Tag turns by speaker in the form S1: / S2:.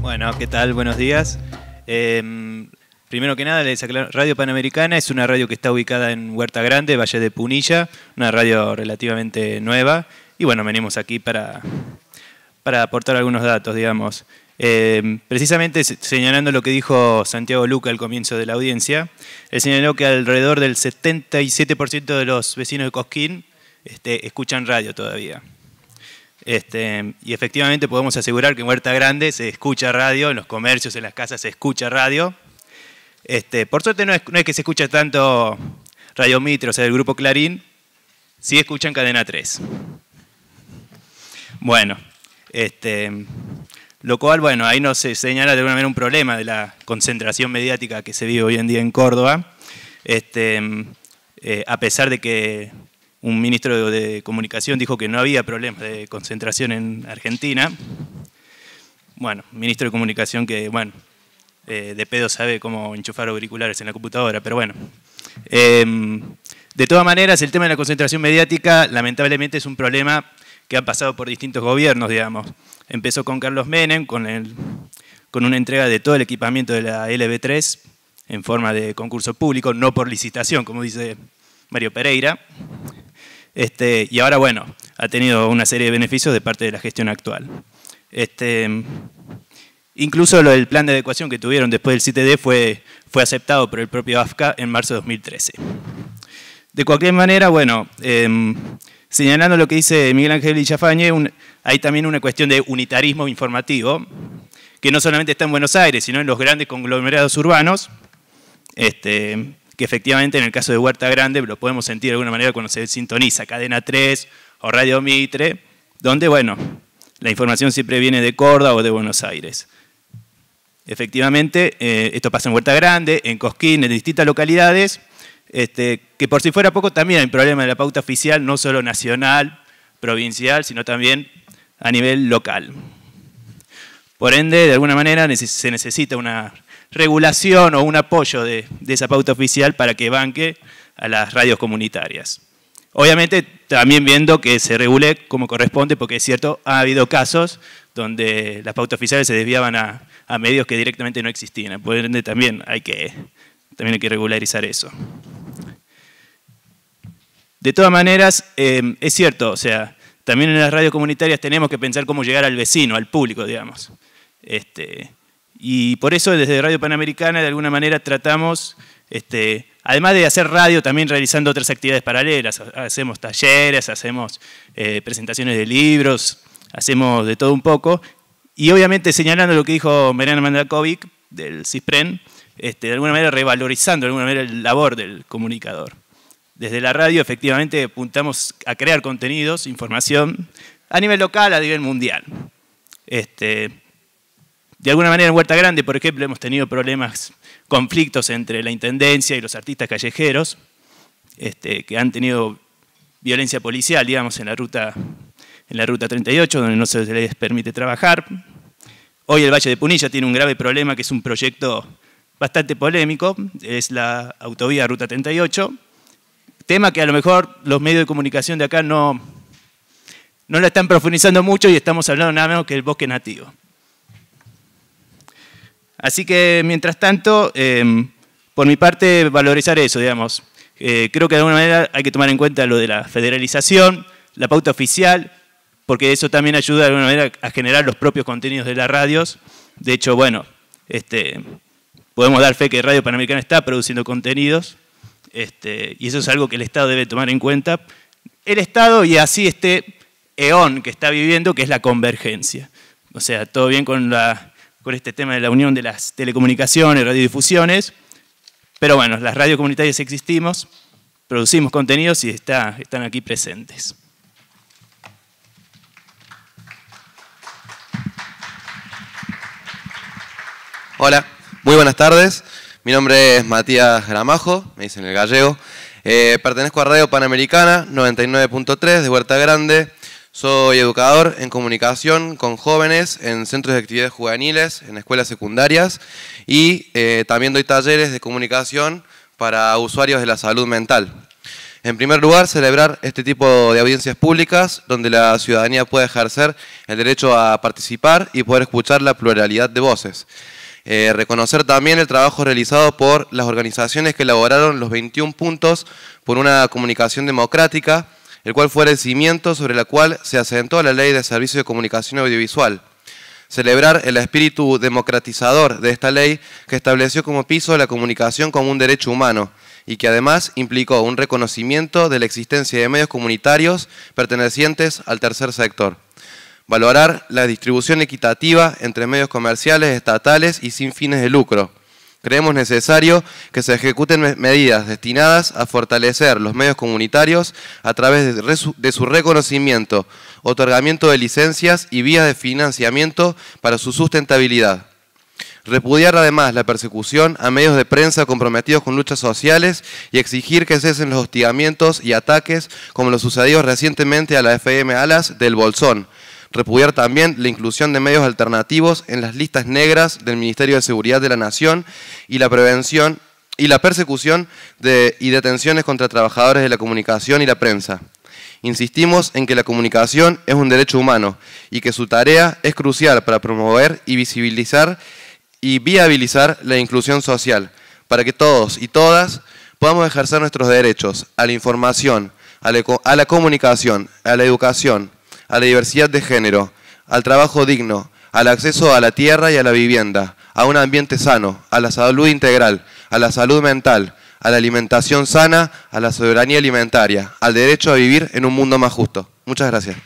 S1: Bueno, ¿qué tal? Buenos días. Em, primero que nada, Radio Panamericana es una radio que está ubicada en Huerta Grande, Valle de Punilla, una radio relativamente nueva. Y bueno, venimos aquí para, aportar algunos datos, digamos. Em, precisamente señalando lo que dijo Santiago Luca al comienzo de la audiencia, él señaló que alrededor del 77% de los vecinos de Cosquín este, escuchan radio todavía. Este, y efectivamente podemos asegurar que en Huerta Grande se escucha radio, en los comercios, en las casas se escucha radio. Este, por suerte no es, que se escucha tanto Radio Mitre, o sea, el grupo Clarín, sí escuchan Cadena 3. Bueno, este, lo cual, bueno, ahí nos eh, señala de alguna manera un problema de la concentración mediática que se vive hoy en día en Córdoba, eh, a pesar de que un ministro de comunicación dijo que no había problemas de concentración en Argentina. Bueno, ministro de comunicación que, bueno, eh, de pedo sabe cómo enchufar auriculares en la computadora, pero bueno. Em, de todas maneras, el tema de la concentración mediática lamentablemente es un problema que ha pasado por distintos gobiernos, digamos. Empezó con Carlos Menem, con, el, con una entrega de todo el equipamiento de la LB3 en forma de concurso público, no por licitación, como dice Mario Pereira. Este, y ahora, bueno, ha tenido una serie de beneficios de parte de la gestión actual. Este, incluso lo plan de adecuación que tuvieron después del CTD fue, aceptado por el propio AFCA en marzo de 2013. De cualquier manera, bueno, em, señalando lo que dice Miguel Ángel y hay también una cuestión de unitarismo informativo, que no solamente está en Buenos Aires, sino en los grandes conglomerados urbanos, este, que efectivamente en el caso de Huerta Grande lo podemos sentir de alguna manera cuando se sintoniza Cadena 3 o Radio Mitre, donde, bueno, la información siempre viene de Córdoba o de Buenos Aires. Efectivamente, eh, esto pasa en Huerta Grande, en Cosquín, en distintas localidades, este, que por si fuera poco también hay un problema de la pauta oficial, no solo nacional, provincial, sino también a nivel local. Por ende, de alguna manera se necesita una regulación o un apoyo de, esa pauta oficial para que banque a las radios comunitarias. Obviamente también viendo que se regule como corresponde, porque es cierto, ha habido casos donde las pautas oficiales se desviaban a, medios que directamente no existían. Por ende, también hay que, también hay que regularizar eso. De todas maneras, eh, es cierto, o sea, también en las radios comunitarias tenemos que pensar cómo llegar al vecino, al público, digamos. Este, y por eso desde Radio Panamericana de alguna manera tratamos, este, además de hacer radio, también realizando otras actividades paralelas. Hacemos talleres, hacemos eh, presentaciones de libros, hacemos de todo un poco. Y obviamente señalando lo que dijo Mariana Mandakovic del CISPREN, este, de alguna manera revalorizando de alguna manera el labor del comunicador. Desde la radio efectivamente apuntamos a crear contenidos, información, a nivel local, a nivel mundial. Este, de alguna manera en Huerta Grande, por ejemplo, hemos tenido problemas, conflictos entre la Intendencia y los artistas callejeros, este, que han tenido violencia policial, digamos, en la, ruta, en la ruta 38, donde no se les permite trabajar. Hoy el Valle de Punilla tiene un grave problema, que es un proyecto bastante polémico, es la autovía Ruta 38, tema que a lo mejor los medios de comunicación de acá no, no la están profundizando mucho y estamos hablando nada menos que el bosque nativo. Así que, mientras tanto, em, por mi parte, valorizar eso, digamos. Eh, creo que de alguna manera hay que tomar en cuenta lo de la federalización, la pauta oficial, porque eso también ayuda de alguna manera a generar los propios contenidos de las radios. De hecho, bueno, este, podemos dar fe que Radio Panamericana está produciendo contenidos, este, y eso es algo que el Estado debe tomar en cuenta. El Estado y así este eón que está viviendo, que es la convergencia. O sea, todo bien con la con este tema de la unión de las telecomunicaciones, radiodifusiones. Pero bueno, las radios comunitarias existimos, producimos contenidos y están aquí presentes.
S2: Hola, muy buenas tardes. Mi nombre es Matías Gramajo, me dicen el gallego. Eh, pertenezco a Radio Panamericana 99.3 de Huerta Grande. Soy educador en comunicación con jóvenes en centros de actividades juveniles, en escuelas secundarias y eh, también doy talleres de comunicación para usuarios de la salud mental. En primer lugar, celebrar este tipo de audiencias públicas donde la ciudadanía puede ejercer el derecho a participar y poder escuchar la pluralidad de voces. Eh, reconocer también el trabajo realizado por las organizaciones que elaboraron los 21 puntos por una comunicación democrática el cual fue el cimiento sobre el cual se asentó la ley de servicio de comunicación audiovisual. Celebrar el espíritu democratizador de esta ley que estableció como piso la comunicación como un derecho humano y que además implicó un reconocimiento de la existencia de medios comunitarios pertenecientes al tercer sector. Valorar la distribución equitativa entre medios comerciales, estatales y sin fines de lucro Creemos necesario que se ejecuten medidas destinadas a fortalecer los medios comunitarios a través de su reconocimiento, otorgamiento de licencias y vías de financiamiento para su sustentabilidad. Repudiar además la persecución a medios de prensa comprometidos con luchas sociales y exigir que cesen los hostigamientos y ataques como los sucedidos recientemente a la FM Alas del Bolsón, Repudiar también la inclusión de medios alternativos en las listas negras del Ministerio de Seguridad de la Nación y la prevención y la persecución y detenciones contra trabajadores de la comunicación y la prensa. Insistimos en que la comunicación es un derecho humano y que su tarea es crucial para promover y visibilizar y viabilizar la inclusión social, para que todos y todas podamos ejercer nuestros derechos a la información, a la comunicación, a la educación, a la diversidad de género, al trabajo digno, al acceso a la tierra y a la vivienda, a un ambiente sano, a la salud integral, a la salud mental, a la alimentación sana, a la soberanía alimentaria, al derecho a vivir en un mundo más justo. Muchas gracias.